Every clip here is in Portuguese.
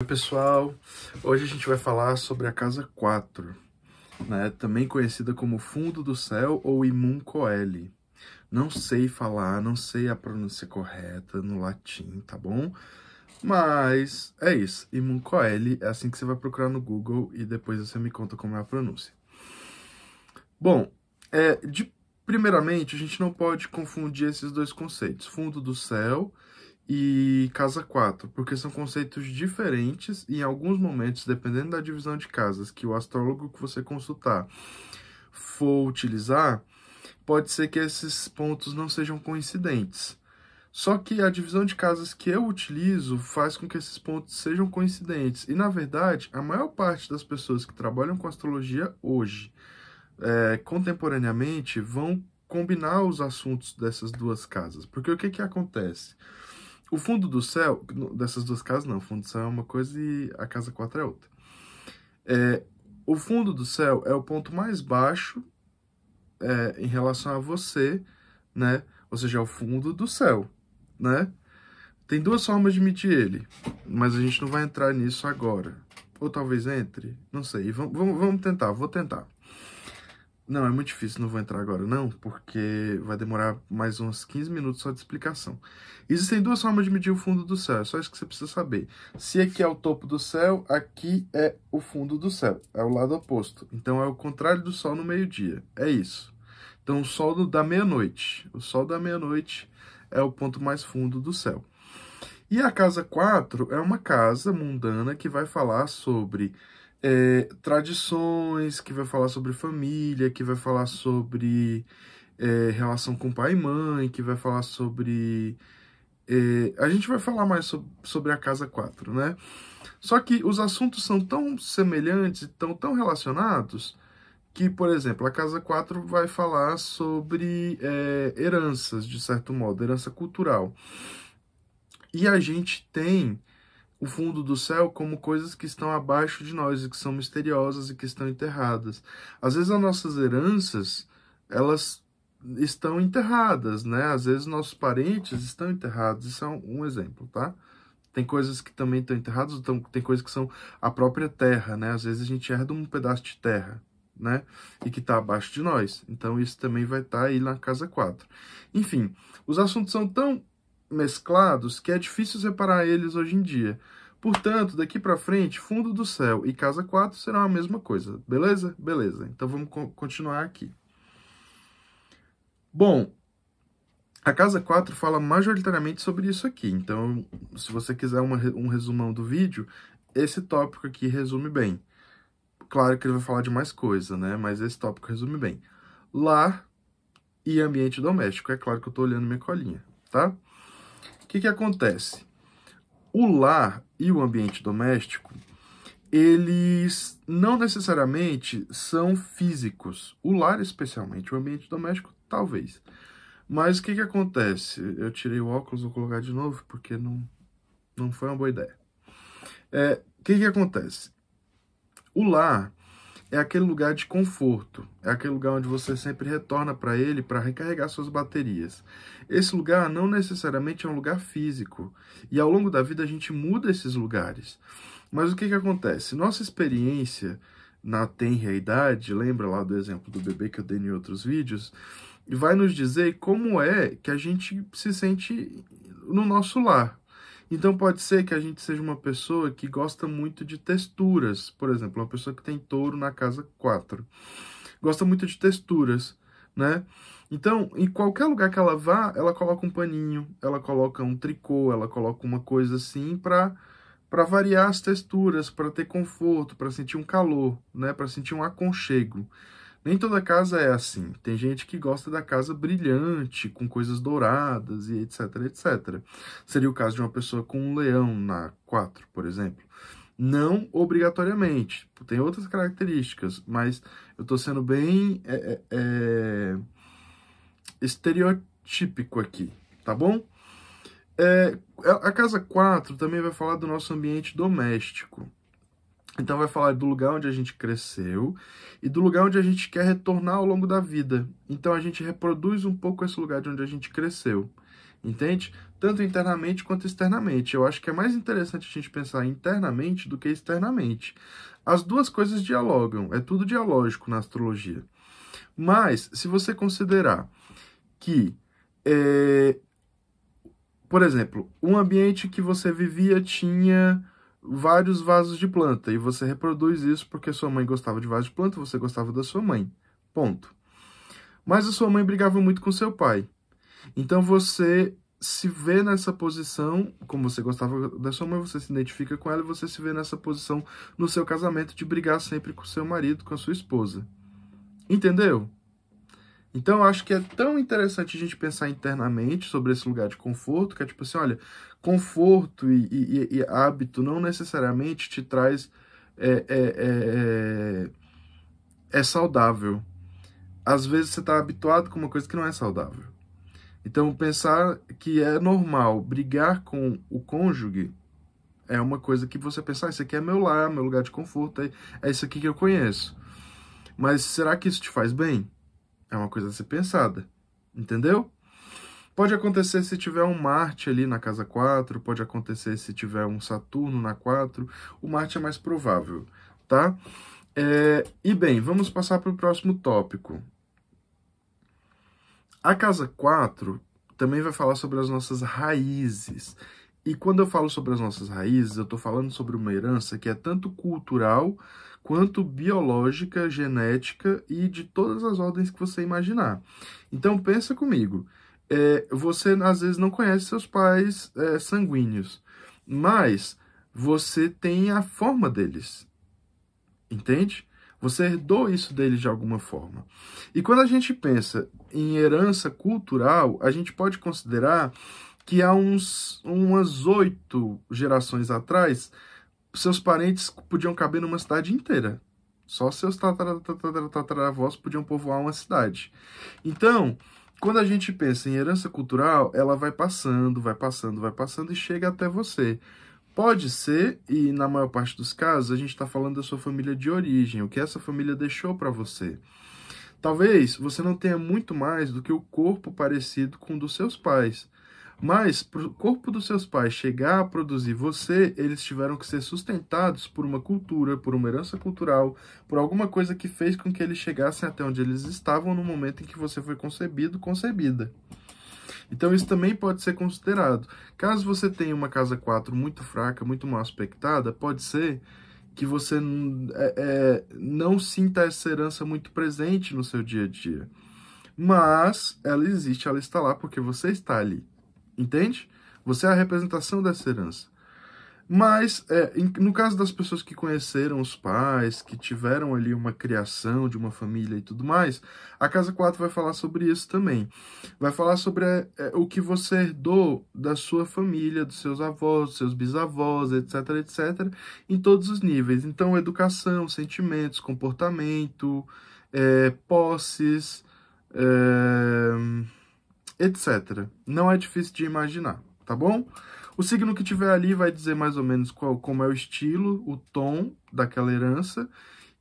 Oi pessoal, hoje a gente vai falar sobre a casa 4, né? também conhecida como Fundo do Céu ou Imun Coeli. Não sei falar, não sei a pronúncia correta no latim, tá bom? Mas é isso, Imun Coeli é assim que você vai procurar no Google e depois você me conta como é a pronúncia. Bom, é, de, primeiramente a gente não pode confundir esses dois conceitos, Fundo do Céu e casa 4, porque são conceitos diferentes e em alguns momentos, dependendo da divisão de casas que o astrólogo que você consultar for utilizar, pode ser que esses pontos não sejam coincidentes. Só que a divisão de casas que eu utilizo faz com que esses pontos sejam coincidentes. E na verdade, a maior parte das pessoas que trabalham com astrologia hoje, é, contemporaneamente, vão combinar os assuntos dessas duas casas. Porque o que, que acontece? O fundo do céu, dessas duas casas não, o fundo do céu é uma coisa e a casa 4 é outra. É, o fundo do céu é o ponto mais baixo é, em relação a você, né? Ou seja, é o fundo do céu, né? Tem duas formas de medir ele, mas a gente não vai entrar nisso agora. Ou talvez entre, não sei. Vamos, vamos tentar, vou tentar. Não, é muito difícil, não vou entrar agora não, porque vai demorar mais uns 15 minutos só de explicação. Existem duas formas de medir o fundo do céu, é só isso que você precisa saber. Se aqui é o topo do céu, aqui é o fundo do céu, é o lado oposto. Então é o contrário do sol no meio-dia, é isso. Então o sol da meia-noite, o sol da meia-noite é o ponto mais fundo do céu. E a casa 4 é uma casa mundana que vai falar sobre é, tradições, que vai falar sobre família, que vai falar sobre é, relação com pai e mãe, que vai falar sobre. É, a gente vai falar mais sobre, sobre a Casa 4, né? Só que os assuntos são tão semelhantes e tão, tão relacionados que, por exemplo, a Casa 4 vai falar sobre é, heranças, de certo modo, herança cultural. E a gente tem o fundo do céu como coisas que estão abaixo de nós e que são misteriosas e que estão enterradas. Às vezes as nossas heranças, elas estão enterradas, né? Às vezes nossos parentes estão enterrados, isso é um exemplo, tá? Tem coisas que também estão enterradas, então tem coisas que são a própria terra, né? Às vezes a gente herda um pedaço de terra, né? E que está abaixo de nós. Então isso também vai estar tá aí na casa 4. Enfim, os assuntos são tão mesclados que é difícil separar eles hoje em dia. Portanto, daqui para frente, Fundo do Céu e Casa 4 serão a mesma coisa, beleza? Beleza. Então vamos co continuar aqui. Bom, a Casa 4 fala majoritariamente sobre isso aqui. Então, se você quiser uma, um resumão do vídeo, esse tópico aqui resume bem. Claro que ele vai falar de mais coisa, né? Mas esse tópico resume bem. Lar e ambiente doméstico. É claro que eu estou olhando minha colinha, tá? que, que acontece? O lar e o ambiente doméstico, eles não necessariamente são físicos. O lar, especialmente, o ambiente doméstico, talvez. Mas o que, que acontece? Eu tirei o óculos, vou colocar de novo, porque não, não foi uma boa ideia. É, o é, que, que acontece? O lar é aquele lugar de conforto, é aquele lugar onde você sempre retorna para ele para recarregar suas baterias. Esse lugar não necessariamente é um lugar físico, e ao longo da vida a gente muda esses lugares. Mas o que, que acontece? Nossa experiência na tenra idade, lembra lá do exemplo do bebê que eu dei em outros vídeos, vai nos dizer como é que a gente se sente no nosso lar. Então pode ser que a gente seja uma pessoa que gosta muito de texturas, por exemplo, uma pessoa que tem touro na casa 4. Gosta muito de texturas, né? Então, em qualquer lugar que ela vá, ela coloca um paninho, ela coloca um tricô, ela coloca uma coisa assim para para variar as texturas, para ter conforto, para sentir um calor, né, para sentir um aconchego. Nem toda casa é assim. Tem gente que gosta da casa brilhante, com coisas douradas e etc, etc. Seria o caso de uma pessoa com um leão na 4, por exemplo. Não obrigatoriamente, tem outras características, mas eu estou sendo bem é, é, é, estereotípico aqui, tá bom? É, a casa 4 também vai falar do nosso ambiente doméstico. Então vai falar do lugar onde a gente cresceu e do lugar onde a gente quer retornar ao longo da vida. Então a gente reproduz um pouco esse lugar de onde a gente cresceu. Entende? Tanto internamente quanto externamente. Eu acho que é mais interessante a gente pensar internamente do que externamente. As duas coisas dialogam, é tudo dialógico na astrologia. Mas, se você considerar que é, por exemplo, um ambiente que você vivia tinha vários vasos de planta e você reproduz isso porque sua mãe gostava de vasos de planta, você gostava da sua mãe. Ponto. Mas a sua mãe brigava muito com seu pai. Então você se vê nessa posição, como você gostava da sua mãe, você se identifica com ela e você se vê nessa posição no seu casamento de brigar sempre com seu marido, com a sua esposa. Entendeu? Então, eu acho que é tão interessante a gente pensar internamente sobre esse lugar de conforto, que é tipo assim, olha, conforto e, e, e hábito não necessariamente te traz... É, é, é, é, é saudável. Às vezes você está habituado com uma coisa que não é saudável. Então, pensar que é normal brigar com o cônjuge é uma coisa que você pensar, isso ah, aqui é meu lar, meu lugar de conforto, é, é isso aqui que eu conheço. Mas será que isso te faz bem? É uma coisa a ser pensada, entendeu? Pode acontecer se tiver um Marte ali na casa 4, pode acontecer se tiver um Saturno na 4, o Marte é mais provável, tá? É, e bem, vamos passar para o próximo tópico. A casa 4 também vai falar sobre as nossas raízes. E quando eu falo sobre as nossas raízes, eu estou falando sobre uma herança que é tanto cultural quanto biológica, genética e de todas as ordens que você imaginar. Então pensa comigo, é, você às vezes não conhece seus pais é, sanguíneos, mas você tem a forma deles, entende? Você herdou isso deles de alguma forma. E quando a gente pensa em herança cultural, a gente pode considerar que há uns, umas oito gerações atrás seus parentes podiam caber numa cidade inteira. Só seus tataravós podiam povoar uma cidade. Então, quando a gente pensa em herança cultural, ela vai passando, vai passando, vai passando e chega até você. Pode ser, e na maior parte dos casos, a gente está falando da sua família de origem, o que essa família deixou para você. Talvez você não tenha muito mais do que o corpo parecido com o dos seus pais, mas, para o corpo dos seus pais chegar a produzir você, eles tiveram que ser sustentados por uma cultura, por uma herança cultural, por alguma coisa que fez com que eles chegassem até onde eles estavam no momento em que você foi concebido, concebida. Então, isso também pode ser considerado. Caso você tenha uma casa 4 muito fraca, muito mal aspectada, pode ser que você é, é, não sinta essa herança muito presente no seu dia a dia. Mas ela existe, ela está lá porque você está ali. Entende? Você é a representação dessa herança. Mas, é, no caso das pessoas que conheceram os pais, que tiveram ali uma criação de uma família e tudo mais, a Casa 4 vai falar sobre isso também. Vai falar sobre é, é, o que você herdou da sua família, dos seus avós, dos seus bisavós, etc, etc, em todos os níveis. Então, educação, sentimentos, comportamento, é, posses. É etc. Não é difícil de imaginar, tá bom? O signo que tiver ali vai dizer mais ou menos qual, como é o estilo, o tom daquela herança,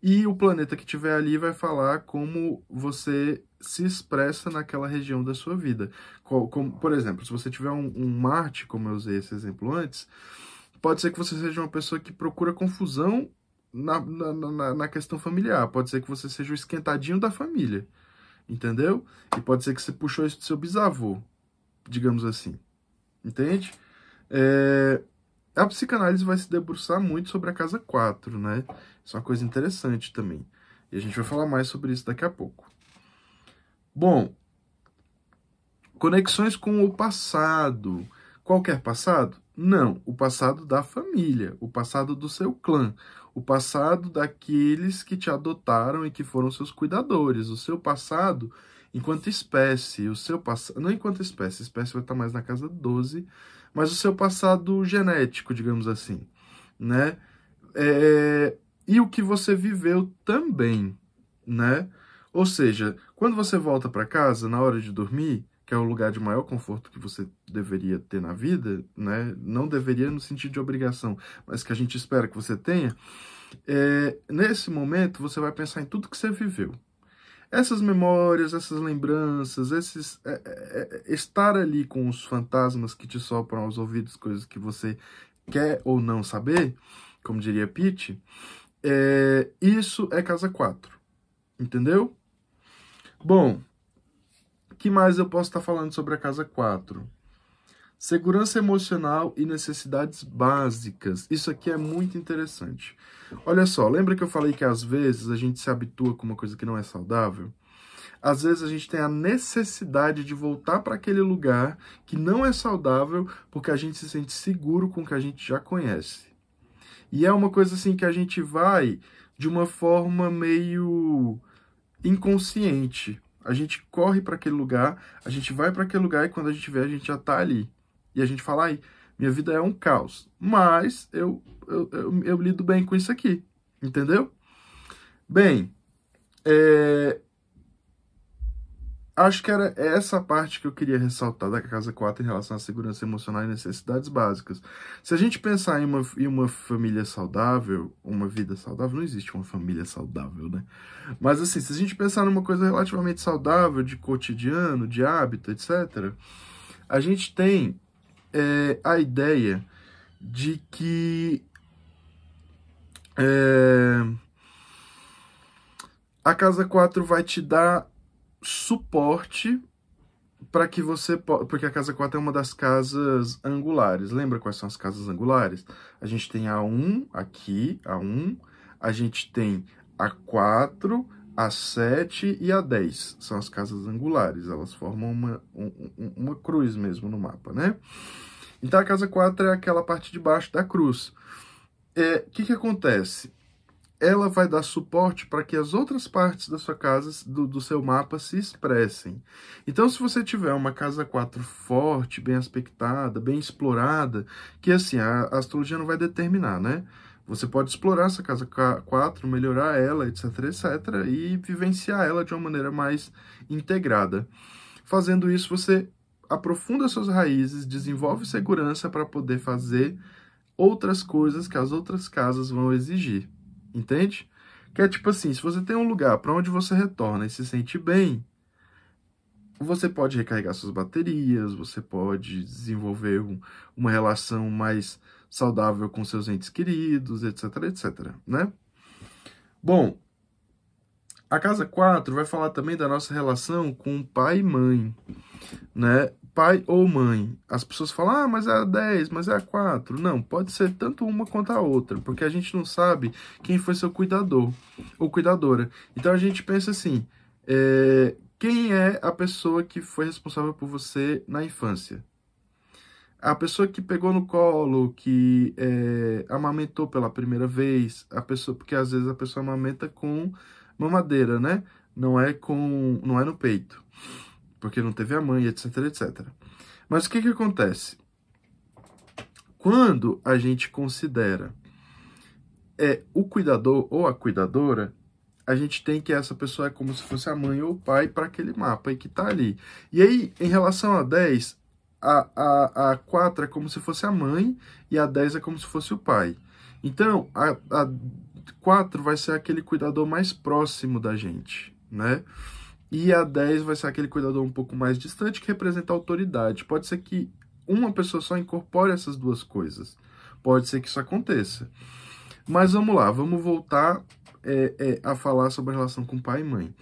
e o planeta que tiver ali vai falar como você se expressa naquela região da sua vida. Como, como, por exemplo, se você tiver um, um Marte, como eu usei esse exemplo antes, pode ser que você seja uma pessoa que procura confusão na, na, na, na, questão familiar. Pode ser que você seja o esquentadinho da família entendeu? E pode ser que você puxou isso do seu bisavô, digamos assim, entende? É, a psicanálise vai se debruçar muito sobre a casa 4, né? Isso é uma coisa interessante também. E a gente vai falar mais sobre isso daqui a pouco. Bom, conexões com o passado. Qualquer é passado? Não, o passado da família, o passado do seu clã, o passado daqueles que te adotaram e que foram seus cuidadores, o seu passado enquanto espécie, o seu passado, não enquanto espécie, espécie vai estar mais na casa 12, mas o seu passado genético, digamos assim, né? É, e o que você viveu também, né? Ou seja, quando você volta para casa na hora de dormir, que é o lugar de maior conforto que você deveria ter na vida, né? Não deveria no sentido de obrigação, mas que a gente espera que você tenha. É, nesse momento, você vai pensar em tudo que você viveu. Essas memórias, essas lembranças, esses é, é, é estar ali com os fantasmas que te sopram aos ouvidos coisas que você quer ou não saber, como diria Pete, é, isso é casa 4. Entendeu? Bom, que mais eu posso estar falando sobre a casa 4? Segurança emocional e necessidades básicas. Isso aqui é muito interessante. Olha só, lembra que eu falei que às vezes a gente se habitua com uma coisa que não é saudável? Às vezes a gente tem a necessidade de voltar para aquele lugar que não é saudável porque a gente se sente seguro com o que a gente já conhece. E é uma coisa assim que a gente vai de uma forma meio inconsciente. A gente corre para aquele lugar, a gente vai para aquele lugar e quando a gente vê, a gente já está ali. E a gente fala, aí minha vida é um caos, mas eu, eu, eu, eu lido bem com isso aqui, entendeu? Bem, é, acho que era essa parte que eu queria ressaltar da Casa 4 em relação à segurança emocional e necessidades básicas. Se a gente pensar em uma, em uma família saudável, uma vida saudável, não existe uma família saudável, né? Mas assim, se a gente pensar numa coisa relativamente saudável, de cotidiano, de hábito, etc., a gente tem é, a ideia de que. É, a casa 4 vai te dar suporte para que você possa. porque a casa 4 é uma das casas angulares. Lembra quais são as casas angulares? A gente tem a 1 aqui, a 1, a gente tem a 4, a 7 e a 10. São as casas angulares, elas formam uma, um, uma cruz mesmo no mapa, né? Então a casa 4 é aquela parte de baixo da cruz. O é, que, que acontece? ela vai dar suporte para que as outras partes da sua casa, do, do, seu mapa, se expressem. Então, se você tiver uma casa 4 forte, bem aspectada, bem explorada, que assim, a, a astrologia não vai determinar, né? Você pode explorar essa casa 4, melhorar ela, etc, etc, e vivenciar ela de uma maneira mais integrada. Fazendo isso, você aprofunda suas raízes, desenvolve segurança para poder fazer outras coisas que as outras casas vão exigir. Entende? Que é tipo assim, se você tem um lugar para onde você retorna e se sente bem, você pode recarregar suas baterias, você pode desenvolver um, uma relação mais saudável com seus entes queridos, etc, etc, né? Bom, a casa 4 vai falar também da nossa relação com pai e mãe, né? pai ou mãe. As pessoas falam, ah, mas é a 10, mas é a 4. Não, pode ser tanto uma quanto a outra, porque a gente não sabe quem foi seu cuidador ou cuidadora. Então a gente pensa assim: é, quem é a pessoa que foi responsável por você na infância? A pessoa que pegou no colo, que é, amamentou pela primeira vez, a pessoa, porque às vezes a pessoa amamenta com mamadeira, né? Não é com, não é no peito porque não teve a mãe, etc, etc. Mas o que, que acontece? Quando a gente considera é o cuidador ou a cuidadora, a gente tem que essa pessoa é como se fosse a mãe ou o pai para aquele mapa e que está ali. E aí, em relação a 10, a, a, a 4 é como se fosse a mãe e a 10 é como se fosse o pai. Então, a, a 4 vai ser aquele cuidador mais próximo da gente, né? E a 10 vai ser aquele cuidador um pouco mais distante que representa a autoridade. Pode ser que uma pessoa só incorpore essas duas coisas. Pode ser que isso aconteça. Mas vamos lá, vamos voltar é, é, a falar sobre a relação com pai e mãe.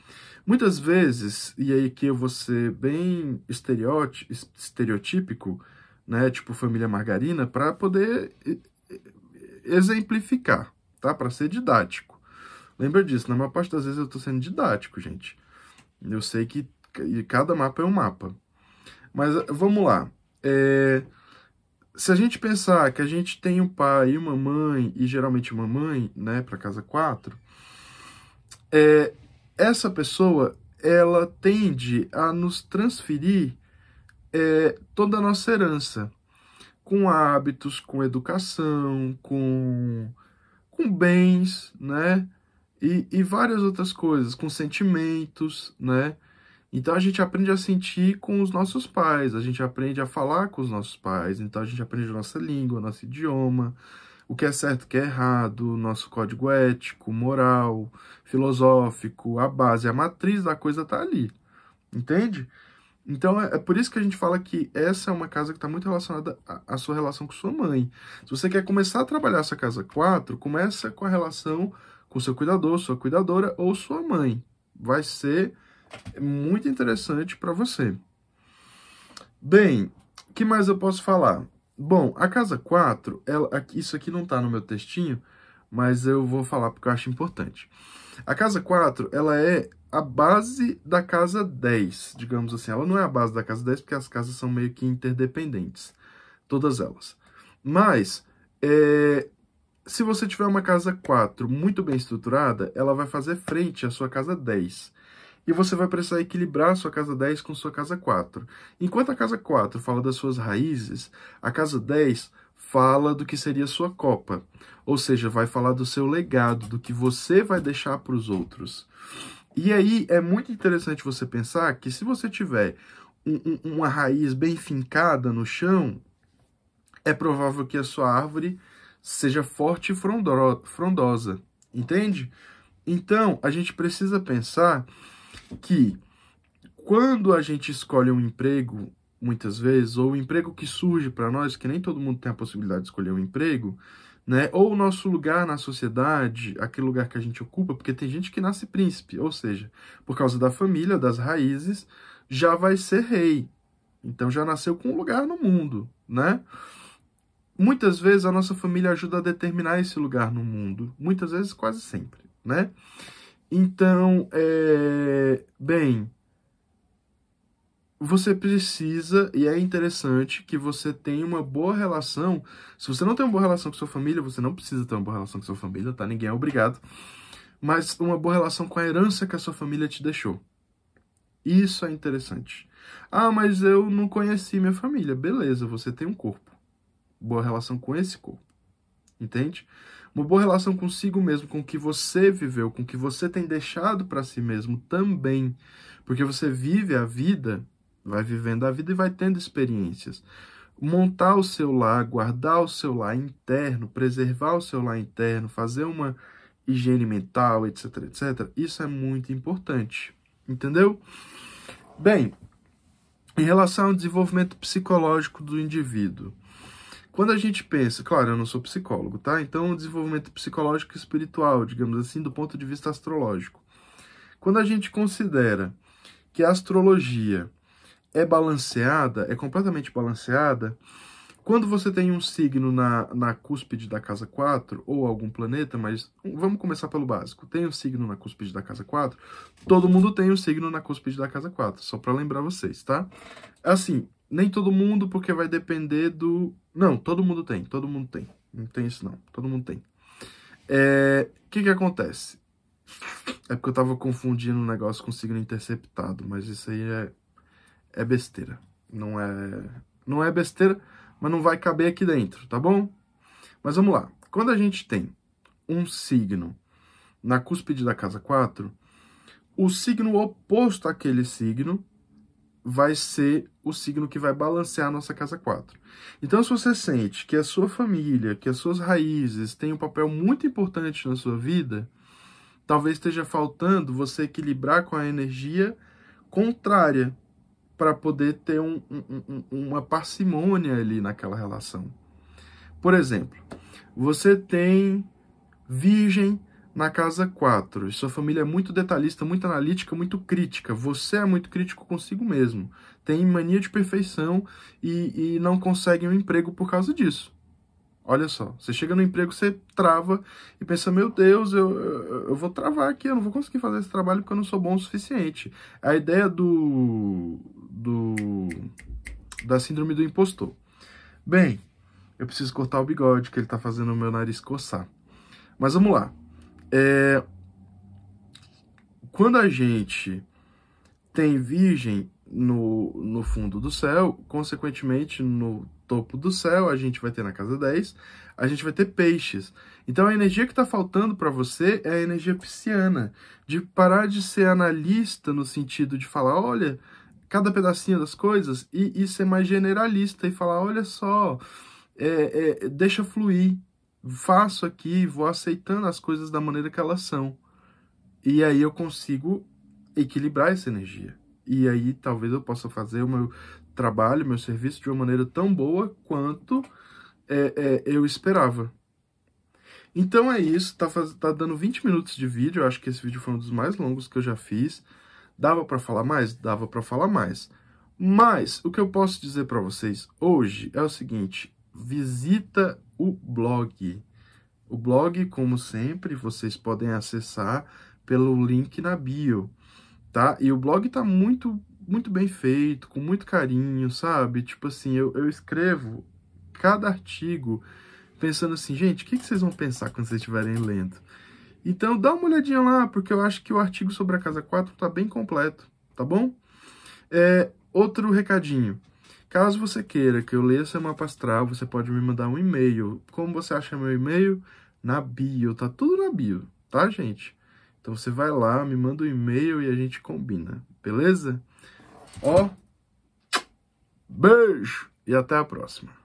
Muitas vezes, e aí que eu vou ser bem estereotípico, né, tipo família margarina, para poder exemplificar, tá? Para ser didático. Lembra disso, na maior parte das vezes eu estou sendo didático, gente. Eu sei que cada mapa é um mapa. Mas eh, vamos lá. É, se a gente pensar que a gente tem um pai e uma mãe, e geralmente uma mãe, né, para casa 4, é, eh, essa pessoa ela tende a nos transferir é, toda a nossa herança, com hábitos, com educação, com, com bens, né? e, e várias outras coisas, com sentimentos, né? Então a gente aprende a sentir com os nossos pais, a gente aprende a falar com os nossos pais, então a gente aprende a nossa língua, nosso idioma, o que é certo, o que é errado, nosso código ético, moral, filosófico, a base, a matriz da coisa está ali, entende? Então é, é por isso que a gente fala que essa é uma casa que está muito relacionada à sua relação com sua mãe. Se você quer começar a trabalhar essa casa 4, começa com a relação com seu cuidador, sua cuidadora ou sua mãe. Vai ser muito interessante para você. Bem, que mais eu posso falar? Bom, a casa 4, ela, isso aqui não está no meu textinho, mas eu vou falar porque eu acho importante. A casa 4, ela é a base da casa 10, digamos assim. Ela não é a base da casa 10 porque as casas são meio que interdependentes, todas elas. Mas é, se você tiver uma casa 4 muito bem estruturada, ela vai fazer frente à sua casa 10. E você vai precisar equilibrar sua casa 10 com sua casa 4. Enquanto a casa 4 fala das suas raízes, a casa 10 fala do que seria sua copa. Ou seja, vai falar do seu legado, do que você vai deixar para os outros. E aí é muito interessante você pensar que se você tiver um, um, uma raiz bem fincada no chão, é provável que a sua árvore seja forte e frondosa, entende? Então, a gente precisa pensar que quando a gente escolhe um emprego, muitas vezes, ou o emprego que surge para nós, que nem todo mundo tem a possibilidade de escolher um emprego, né? Ou o nosso lugar na sociedade, aquele lugar que a gente ocupa, porque tem gente que nasce príncipe, ou seja, por causa da família, das raízes, já vai ser rei. Então já nasceu com um lugar no mundo, né? muitas vezes a nossa família ajuda a determinar esse lugar no mundo. Muitas vezes, quase sempre, né? Então, é, bem, você precisa, e é interessante, que você tenha uma boa relação. Se você não tem uma boa relação com sua família, você não precisa ter uma boa relação com sua família, tá? Ninguém é obrigado. Mas uma boa relação com a herança que a sua família te deixou. Isso é interessante. Ah, mas eu não conheci minha família. Beleza, você tem um corpo boa relação com esse corpo. Entende? Uma boa relação consigo mesmo, com o que você viveu, com o que você tem deixado para si mesmo também. Porque você vive a vida, vai vivendo a vida e vai tendo experiências. Montar o seu lar, guardar o seu lar interno, preservar o seu lar interno, fazer uma higiene mental, etc, etc. Isso é muito importante. Entendeu? Bem, em relação ao desenvolvimento psicológico do indivíduo, quando a gente pensa, claro, eu não sou psicólogo, tá? Então, o desenvolvimento psicológico e espiritual, digamos assim, do ponto de vista astrológico. Quando a gente considera que a astrologia é balanceada, é completamente balanceada, quando você tem um signo na, na cúspide da casa 4, ou algum planeta, mas hum, vamos começar pelo básico. Tem um signo na cúspide da casa 4, todo mundo tem um signo na cúspide da casa 4, só para lembrar vocês, tá? Assim, nem todo mundo, porque vai depender do. Não, todo mundo tem, todo mundo tem. Não tem isso não, todo mundo tem. O é... que que acontece? É porque eu tava confundindo o negócio com signo interceptado, mas isso aí é, é besteira. Não é, não é besteira, mas não vai caber aqui dentro, tá bom? Mas vamos lá. Quando a gente tem um signo na cúspide da casa 4, o signo oposto àquele signo vai ser o signo que vai balancear a nossa casa 4. Então, se você sente que a sua família, que as suas raízes têm um papel muito importante na sua vida, talvez esteja faltando você equilibrar com a energia contrária para poder ter um, um, uma parcimônia ali naquela relação. Por exemplo, você tem Virgem na casa 4. Sua família é muito detalhista, muito analítica, muito crítica. Você é muito crítico consigo mesmo. Tem mania de perfeição e, e não consegue um emprego por causa disso. Olha só, você chega no emprego, você trava e pensa: meu Deus, eu, eu, vou travar aqui, eu não vou conseguir fazer esse trabalho porque eu não sou bom o suficiente. A ideia do. do da síndrome do impostor. Bem, eu preciso cortar o bigode, que ele está fazendo o meu nariz coçar. Mas vamos lá. É, quando a gente tem Virgem no, no fundo do céu, consequentemente no topo do céu, a gente vai ter na casa 10, a gente vai ter peixes. Então a energia que está faltando para você é a energia pisciana, de parar de ser analista no sentido de falar, olha, cada pedacinho das coisas, e, e ser mais generalista e falar, olha só, é, é, deixa fluir, faço aqui, vou aceitando as coisas da maneira que elas são. E aí eu consigo equilibrar essa energia. E aí talvez eu possa fazer o meu trabalho, meu serviço de uma maneira tão boa quanto é, é, eu esperava. Então é isso, tá, faz... tá dando 20 minutos de vídeo, eu acho que esse vídeo foi um dos mais longos que eu já fiz. Dava para falar mais? Dava para falar mais. Mas o que eu posso dizer para vocês hoje é o seguinte: visita o blog. O blog, como sempre, vocês podem acessar pelo link na bio, tá? E o blog tá muito, muito bem feito, com muito carinho, sabe? Tipo assim, eu, eu escrevo cada artigo pensando assim, gente, o que, que vocês vão pensar quando vocês estiverem lendo? Então dá uma olhadinha lá, porque eu acho que o artigo sobre a Casa 4 tá bem completo, tá bom? É, outro recadinho. Caso você queira que eu leia seu mapa astral você pode me mandar um e-mail. Como você acha meu e-mail? Na bio, tá tudo na bio, tá, gente? Então você vai lá, me manda um e-mail e a gente combina, beleza? Ó, beijo e até a próxima.